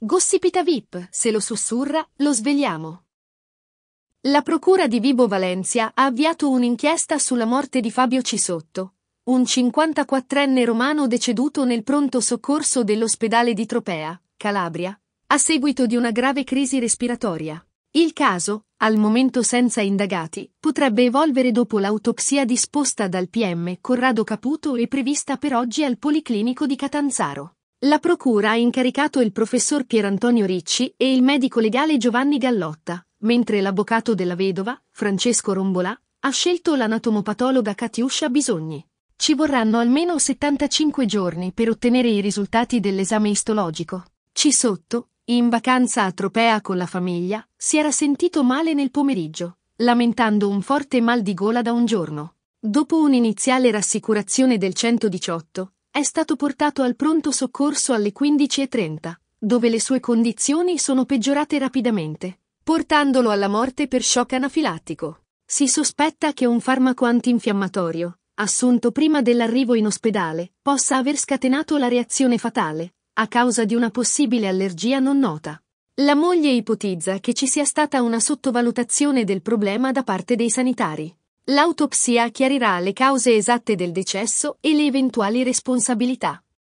Gossipita VIP, se lo sussurra, lo svegliamo. La procura di Vibo Valencia ha avviato un'inchiesta sulla morte di Fabio Cisotto, un 54enne romano deceduto nel pronto soccorso dell'ospedale di Tropea, Calabria, a seguito di una grave crisi respiratoria. Il caso, al momento senza indagati, potrebbe evolvere dopo l'autopsia disposta dal PM Corrado Caputo e prevista per oggi al Policlinico di Catanzaro. La procura ha incaricato il professor Pierantonio Ricci e il medico legale Giovanni Gallotta, mentre l'avvocato della vedova, Francesco Rombolà, ha scelto l'anatomopatologa Katiuscia Bisogni. Ci vorranno almeno 75 giorni per ottenere i risultati dell'esame istologico. Ci sotto, in vacanza a Tropea con la famiglia, si era sentito male nel pomeriggio, lamentando un forte mal di gola da un giorno. Dopo un'iniziale rassicurazione del 118, è stato portato al pronto soccorso alle 15.30, dove le sue condizioni sono peggiorate rapidamente, portandolo alla morte per shock anafilattico. Si sospetta che un farmaco antinfiammatorio, assunto prima dell'arrivo in ospedale, possa aver scatenato la reazione fatale, a causa di una possibile allergia non nota. La moglie ipotizza che ci sia stata una sottovalutazione del problema da parte dei sanitari. L'autopsia chiarirà le cause esatte del decesso e le eventuali responsabilità.